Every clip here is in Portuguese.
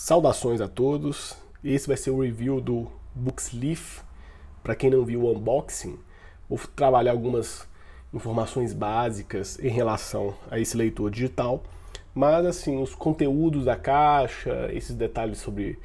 Saudações a todos. Esse vai ser o review do Booksleaf. Para quem não viu o unboxing, vou trabalhar algumas informações básicas em relação a esse leitor digital, mas assim os conteúdos da caixa, esses detalhes sobre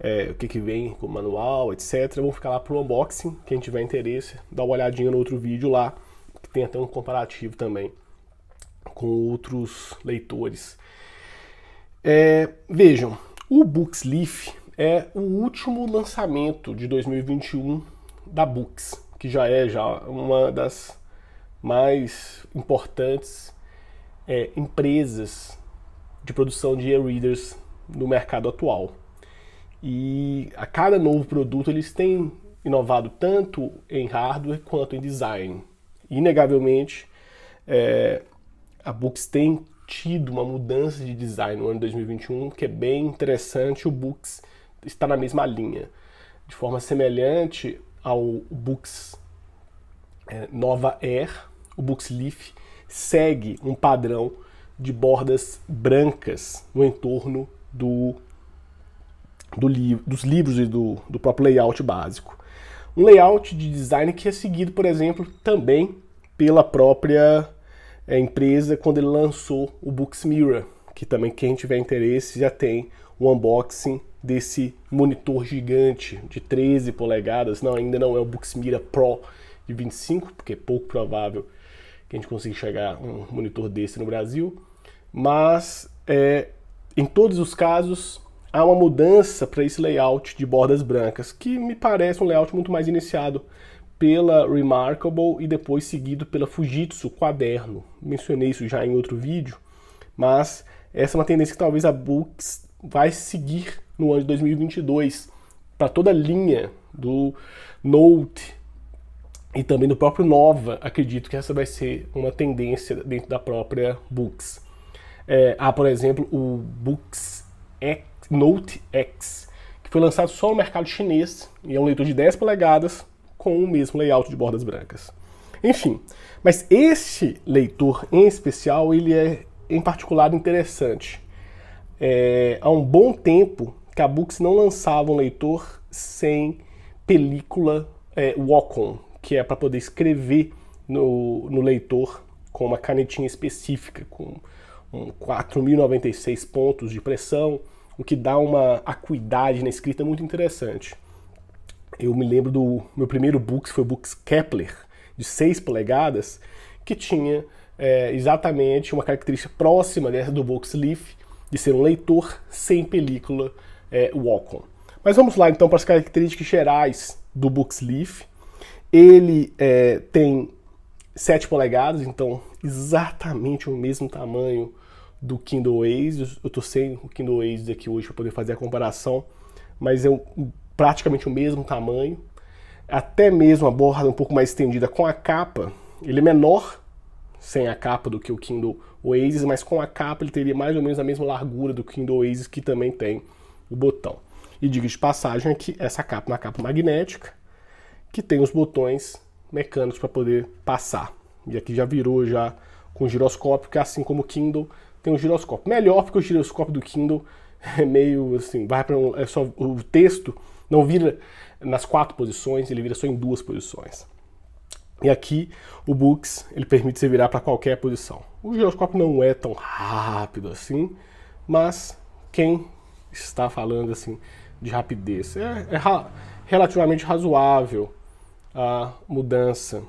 é, o que, que vem com o manual, etc, vão ficar lá pro unboxing. Quem tiver interesse, dá uma olhadinha no outro vídeo lá, que tem até um comparativo também com outros leitores. É, vejam, o Leaf é o último lançamento de 2021 da Books, que já é já uma das mais importantes é, empresas de produção de e-readers no mercado atual. E a cada novo produto eles têm inovado tanto em hardware quanto em design. Inegavelmente, é, a Books tem tido uma mudança de design no ano de 2021 que é bem interessante. O Books está na mesma linha, de forma semelhante ao Books é, Nova Air, o Books Leaf segue um padrão de bordas brancas no entorno do, do li, dos livros e do, do próprio layout básico. Um layout de design que é seguido, por exemplo, também pela própria empresa quando ele lançou o Books Mirror, que também quem tiver interesse já tem o unboxing desse monitor gigante de 13 polegadas. Não, ainda não é o Books Mirror Pro de 25, porque é pouco provável que a gente consiga chegar a um monitor desse no Brasil. Mas é, em todos os casos há uma mudança para esse layout de bordas brancas, que me parece um layout muito mais iniciado pela Remarkable e depois seguido pela Fujitsu Quaderno. Mencionei isso já em outro vídeo, mas essa é uma tendência que talvez a Books vai seguir no ano de 2022 para toda a linha do Note e também do próprio Nova. Acredito que essa vai ser uma tendência dentro da própria Books. É, há, por exemplo, o Books X, Note X, que foi lançado só no mercado chinês e é um leitor de 10 polegadas com o mesmo layout de bordas brancas. Enfim, mas este leitor em especial, ele é em particular interessante. É, há um bom tempo que a Books não lançava um leitor sem película é, Wacom, que é para poder escrever no, no leitor com uma canetinha específica, com um 4.096 pontos de pressão, o que dá uma acuidade na escrita muito interessante. Eu me lembro do meu primeiro Books, foi o Books Kepler, de 6 polegadas, que tinha é, exatamente uma característica próxima dessa né, do Books Leaf, de ser um leitor sem película é, Wacom. Mas vamos lá então para as características gerais do Books Leaf. Ele é, tem 7 polegadas, então exatamente o mesmo tamanho do Kindle Oasis. Eu estou sem o Kindle Oasis aqui hoje para poder fazer a comparação, mas eu praticamente o mesmo tamanho, até mesmo a borda um pouco mais estendida com a capa. Ele é menor sem a capa do que o Kindle Oasis, mas com a capa ele teria mais ou menos a mesma largura do Kindle Oasis, que também tem o botão. E diga de passagem aqui, essa capa é uma capa magnética, que tem os botões mecânicos para poder passar. E aqui já virou já com giroscópio, que assim como o Kindle tem um giroscópio. Melhor porque o giroscópio do Kindle é meio assim, vai para um, é só o texto não vira nas quatro posições, ele vira só em duas posições. E aqui o Books ele permite você virar para qualquer posição. O giroscópio não é tão rápido assim, mas quem está falando assim de rapidez é, é ra relativamente razoável a mudança.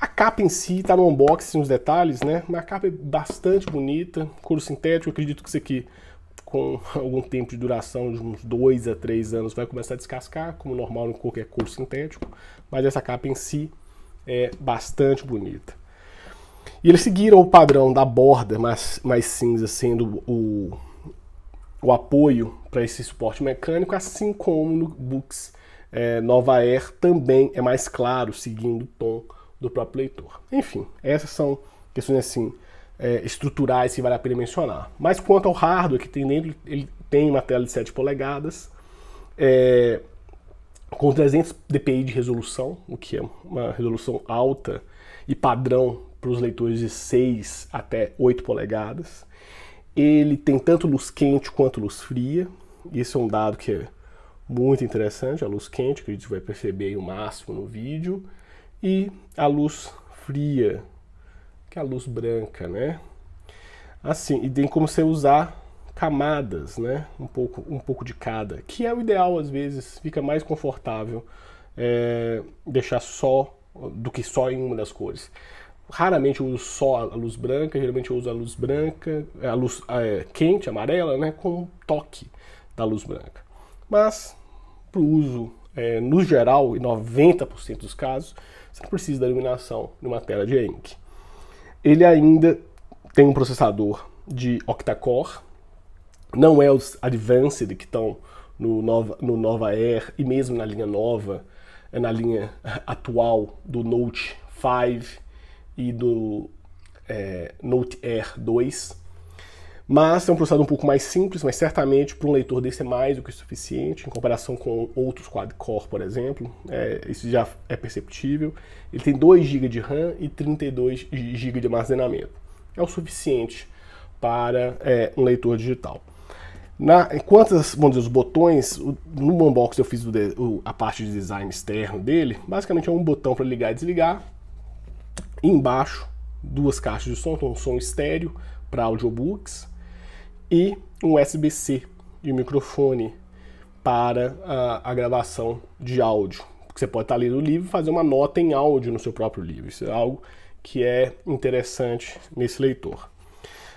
A capa em si está no unboxing, os detalhes, né? Mas a capa é bastante bonita, couro sintético. Eu acredito que isso aqui com algum tempo de duração de uns 2 a 3 anos vai começar a descascar, como normal em qualquer couro sintético, mas essa capa em si é bastante bonita. E eles seguiram o padrão da borda mais, mais cinza sendo o, o apoio para esse suporte mecânico, assim como no Books é, Nova Air também é mais claro, seguindo o tom do próprio leitor. Enfim, essas são questões assim é, estruturais que vale a pena mencionar. Mas quanto ao hardware que tem nele, ele tem uma tela de 7 polegadas, é, com 300 dpi de resolução, o que é uma resolução alta e padrão para os leitores de 6 até 8 polegadas. Ele tem tanto luz quente quanto luz fria. Isso é um dado que é muito interessante, a luz quente, que a gente vai perceber o máximo no vídeo, e a luz fria, que a luz branca, né? Assim, e tem como você usar camadas, né? Um pouco, um pouco de cada, que é o ideal às vezes, fica mais confortável é, deixar só do que só em uma das cores. Raramente eu uso só a luz branca, geralmente eu uso a luz branca, é, a luz é, quente, amarela, né, com um toque da luz branca. Mas para o uso é, no geral, em 90% dos casos, você não precisa da iluminação numa tela de ENC. Ele ainda tem um processador de octa-core, não é os Advanced que estão no Nova, no Nova Air e mesmo na linha nova, é na linha atual do Note 5 e do é, Note Air 2 mas é um processador um pouco mais simples, mas certamente para um leitor desse é mais do que suficiente, em comparação com outros quad-core, por exemplo, é, isso já é perceptível. Ele tem 2 GB de RAM e 32 GB de armazenamento. É o suficiente para é, um leitor digital. Na, enquanto vamos dizer, os botões, no unbox eu fiz o, o, a parte de design externo dele, basicamente é um botão para ligar e desligar, e embaixo duas caixas de som, um então, som estéreo para audiobooks, e um USB-C de microfone para a, a gravação de áudio. Porque você pode estar lendo o livro e fazer uma nota em áudio no seu próprio livro. Isso é algo que é interessante nesse leitor.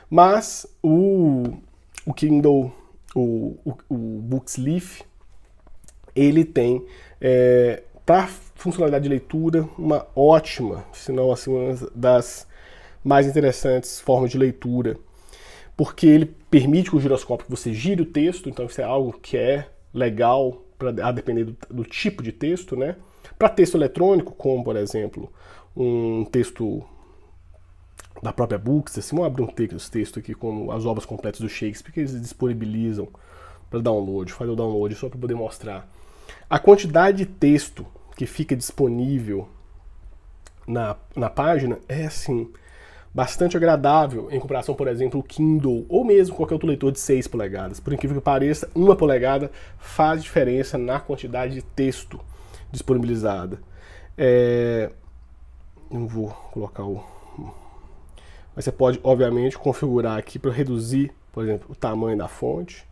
Mas o, o Kindle, o, o, o Booksleaf, ele tem é, para funcionalidade de leitura uma ótima, se não assim, uma das mais interessantes formas de leitura porque ele permite com o giroscópio que você gire o texto, então isso é algo que é legal para a depender do, do tipo de texto, né? Para texto eletrônico, como por exemplo um texto da própria Books, assim, vamos abrir um texto, texto aqui como as obras completas do Shakespeare que eles disponibilizam para download, fazer o download só para poder mostrar a quantidade de texto que fica disponível na, na página é assim bastante agradável em comparação, por exemplo, o Kindle ou mesmo qualquer outro leitor de 6 polegadas. Por incrível que pareça, uma polegada faz diferença na quantidade de texto disponibilizada. É... Não vou colocar o. Mas você pode, obviamente, configurar aqui para reduzir, por exemplo, o tamanho da fonte.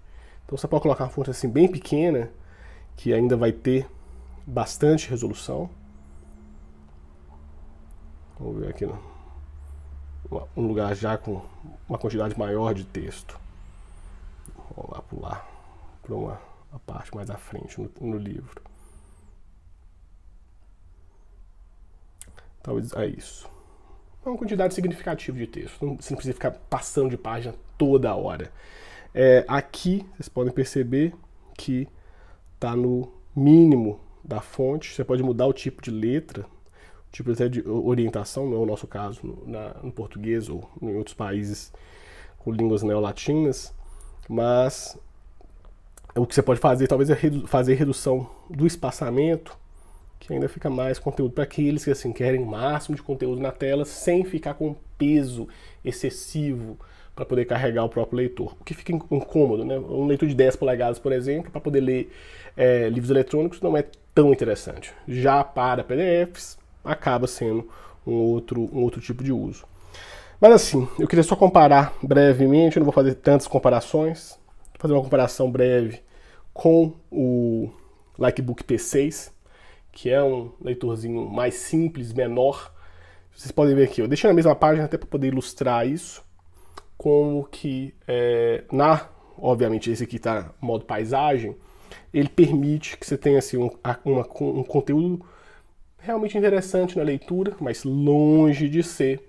Então você pode colocar uma fonte assim bem pequena, que ainda vai ter bastante resolução. Vamos ver aqui. Não um lugar já com uma quantidade maior de texto. Vamos lá pular para uma, uma parte mais à frente no, no livro. Talvez é isso. É uma quantidade significativa de texto. Não, você não precisa ficar passando de página toda hora. É, aqui vocês podem perceber que está no mínimo da fonte. Você pode mudar o tipo de letra tipo até de orientação, não é o nosso caso, no, na, no português ou em outros países com línguas neolatinas, mas o que você pode fazer talvez é redu fazer redução do espaçamento, que ainda fica mais conteúdo para aqueles que assim querem o máximo de conteúdo na tela sem ficar com peso excessivo para poder carregar o próprio leitor, o que fica incômodo, né? Um leitor de 10 polegadas, por exemplo, para poder ler é, livros eletrônicos não é tão interessante. Já para PDFs, acaba sendo um outro, um outro tipo de uso. Mas assim, eu queria só comparar brevemente, eu não vou fazer tantas comparações, vou fazer uma comparação breve com o Likebook P6, que é um leitorzinho mais simples, menor. Vocês podem ver aqui, eu deixei na mesma página até para poder ilustrar isso, como que é, na, obviamente esse aqui está modo paisagem, ele permite que você tenha assim, um, uma, um conteúdo realmente interessante na leitura, mas longe de ser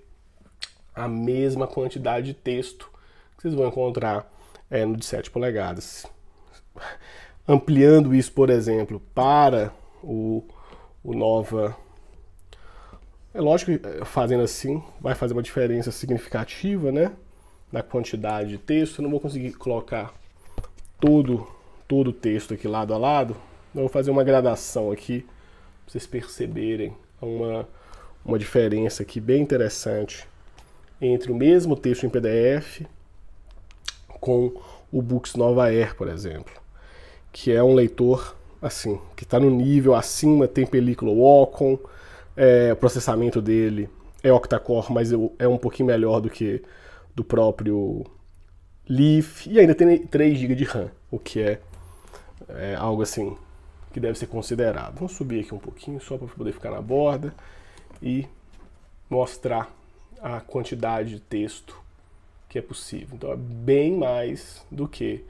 a mesma quantidade de texto que vocês vão encontrar é, no de 7 polegadas. Ampliando isso, por exemplo, para o, o Nova. É lógico que é, fazendo assim vai fazer uma diferença significativa, né? Na quantidade de texto. Eu não vou conseguir colocar todo, todo o texto aqui lado a lado. Eu vou fazer uma gradação aqui vocês perceberem uma, uma diferença aqui bem interessante entre o mesmo texto em PDF com o Books Nova Air, por exemplo, que é um leitor assim, que está no nível acima, tem película Wacom, é, o processamento dele é octa-core, mas é um pouquinho melhor do que do próprio Leaf, e ainda tem 3 GB de RAM, o que é, é algo assim que deve ser considerado. Vamos subir aqui um pouquinho só para poder ficar na borda e mostrar a quantidade de texto que é possível. Então é bem mais do que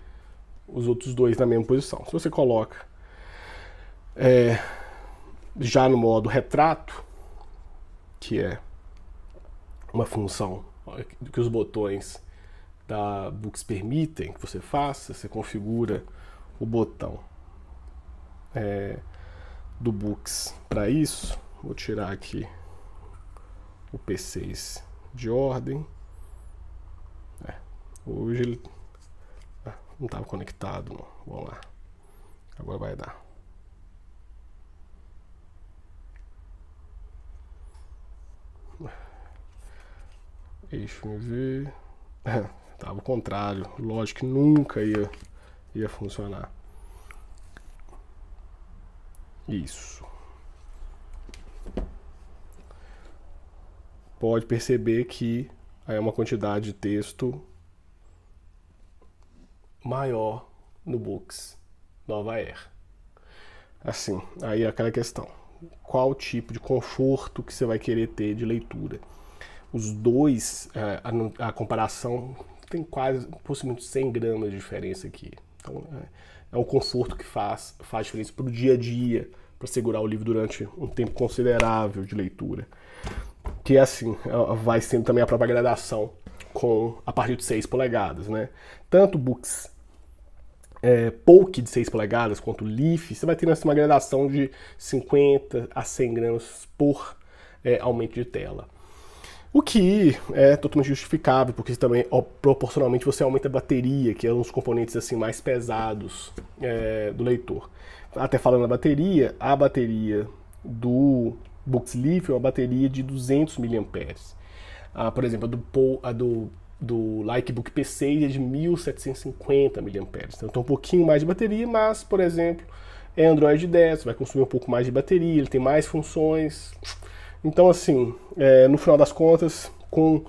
os outros dois na mesma posição. Se você coloca é, já no modo retrato, que é uma função que os botões da Books permitem que você faça, você configura o botão é, do Books para isso. Vou tirar aqui o P6 de ordem. É, hoje ele ah, não estava conectado. Não. Vamos lá. Agora vai dar. Deixa eu ver. estava o contrário. Lógico que nunca ia, ia funcionar. Isso. Pode perceber que é uma quantidade de texto maior no Books Nova Air. Assim, aí é aquela questão. Qual tipo de conforto que você vai querer ter de leitura? Os dois, é, a, comparação tem quase possivelmente 100 gramas de diferença aqui. Então, é, é o conforto que faz, faz diferença para o dia a dia, para segurar o livro durante um tempo considerável de leitura. Que é assim, é, vai sendo também a própria gradação com a partir de 6 polegadas, né? Tanto books é, de 6 polegadas quanto Leaf, você vai ter assim, uma gradação de 50 a 100 gramas por é, aumento de tela. O que é totalmente justificável, porque também ó, proporcionalmente você aumenta a bateria, que é um dos componentes assim mais pesados é, do leitor. Até falando da bateria, a bateria do Booksleaf é uma bateria de 200 mAh. Ah, por exemplo, a do, a do, do Likebook P6 é de 1750 mAh. Então tem um pouquinho mais de bateria, mas, por exemplo, é Android 10, vai consumir um pouco mais de bateria, ele tem mais funções então, assim, é, no final das contas, com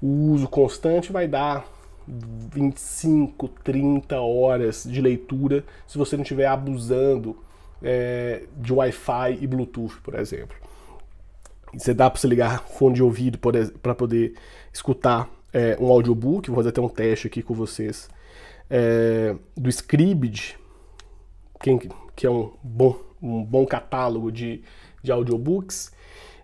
o uso constante, vai dar 25, 30 horas de leitura se você não estiver abusando é, de Wi-Fi e Bluetooth, por exemplo. Você dá para você ligar fone de ouvido para poder escutar é, um audiobook. Vou fazer até um teste aqui com vocês é, do Scribd, que é um bom, um bom catálogo de, de audiobooks.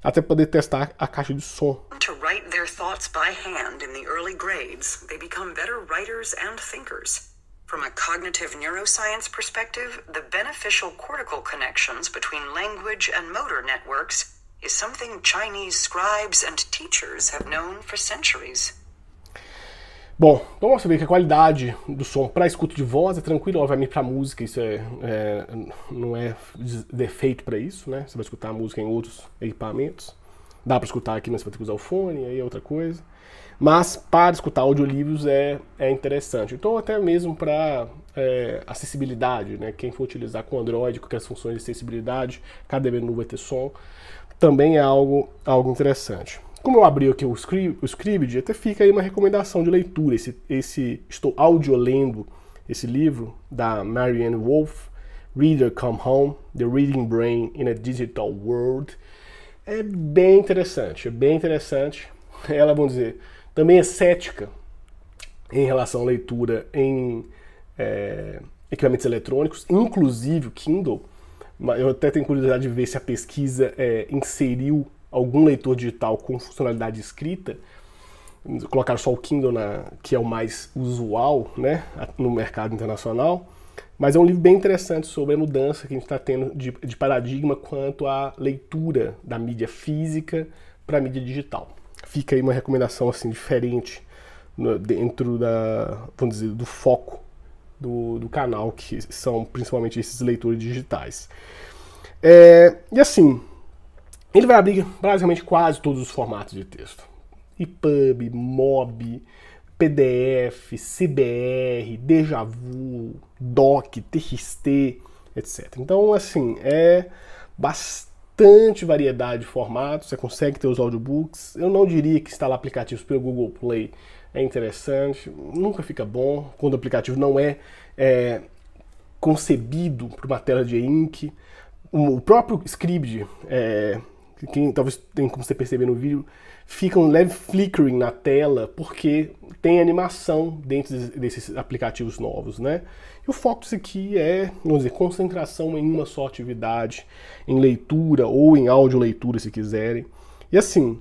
até poder testar a caixa de som. To write their thoughts by hand in the early grades, they become better writers and thinkers. From a cognitive neuroscience perspective, the beneficial cortical connections between language and motor networks is something Chinese scribes and teachers have known for centuries. Bom, então você vê que a qualidade do som para escuta de voz é tranquila, obviamente para música isso é, é, não é defeito para isso, né? Você vai escutar a música em outros equipamentos. Dá para escutar aqui, mas você vai ter que usar o fone, aí é outra coisa. Mas para escutar audiolivros é, é interessante. Então até mesmo para é, acessibilidade, né? Quem for utilizar com Android, com as funções de acessibilidade, cada menu vai ter som, também é algo, algo interessante. Como eu abri aqui o, Scrib, o Scribd, até fica aí uma recomendação de leitura. Esse, esse estou audiolendo esse livro da Marianne Wolf, Reader Come Home: The Reading Brain in a Digital World. É bem interessante, é bem interessante. Ela, vamos dizer, também é cética em relação à leitura em é, equipamentos eletrônicos, inclusive o Kindle. Eu até tenho curiosidade de ver se a pesquisa é, inseriu algum leitor digital com funcionalidade escrita, colocar só o Kindle, na, que é o mais usual né, no mercado internacional, mas é um livro bem interessante sobre a mudança que a gente está tendo de, de, paradigma quanto à leitura da mídia física para a mídia digital. Fica aí uma recomendação assim diferente no, né, dentro da, vamos dizer, do foco do, do canal, que são principalmente esses leitores digitais. É, e assim, ele vai abrir basicamente quase todos os formatos de texto. EPUB, MOB, PDF, CBR, Deja Vu, DOC, TXT, etc. Então, assim, é bastante variedade de formatos, você consegue ter os audiobooks. Eu não diria que instalar aplicativos pelo Google Play é interessante, nunca fica bom quando o aplicativo não é, é concebido para uma tela de ink. O próprio Scribd é, que quem, talvez tem como você perceber no vídeo, fica um leve flickering na tela porque tem animação dentro desses aplicativos novos, né? E o foco aqui é, vamos dizer, concentração em uma só atividade, em leitura ou em áudio-leitura, se quiserem. E assim,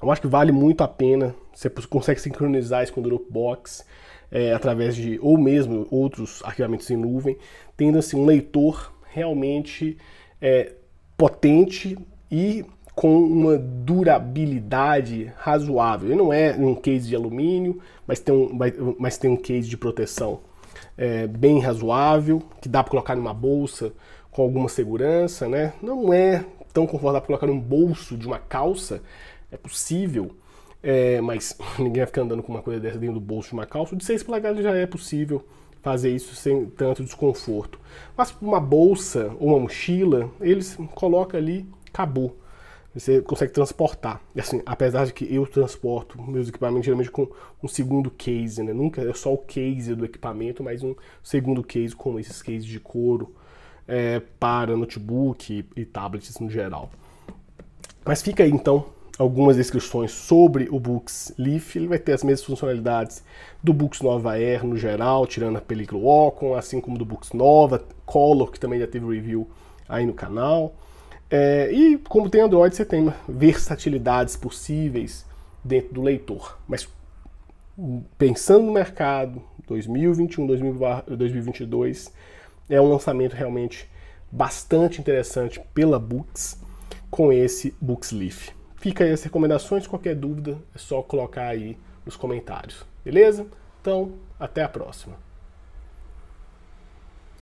eu acho que vale muito a pena, você consegue sincronizar isso com o Dropbox, é, através de, ou mesmo outros arquivamentos em nuvem, tendo assim um leitor realmente é, potente e com uma durabilidade razoável. Ele não é um case de alumínio, mas tem um, mas tem um case de proteção é, bem razoável, que dá para colocar numa bolsa com alguma segurança, né? Não é tão confortável para colocar num bolso de uma calça, é possível, é, mas ninguém vai ficar andando com uma coisa dessa dentro do bolso de uma calça. De seis polegadas já é possível fazer isso sem tanto desconforto. Mas uma bolsa ou uma mochila, eles coloca ali acabou. Você consegue transportar. E, assim, apesar de que eu transporto meus equipamentos geralmente com um segundo case, né? Nunca é só o case do equipamento, mas um segundo case, como esses cases de couro, é, para notebook e, e tablets no geral. Mas fica aí então algumas descrições sobre o Books Leaf. Ele vai ter as mesmas funcionalidades do Books Nova Air no geral, tirando a película ocon assim como do Books Nova, Color, que também já teve review aí no canal. É, e como tem Android, você tem versatilidades possíveis dentro do leitor. Mas pensando no mercado 2021, 2022, é um lançamento realmente bastante interessante pela Books com esse Books Leaf. Fica aí as recomendações, qualquer dúvida é só colocar aí nos comentários, beleza? Então, até a próxima.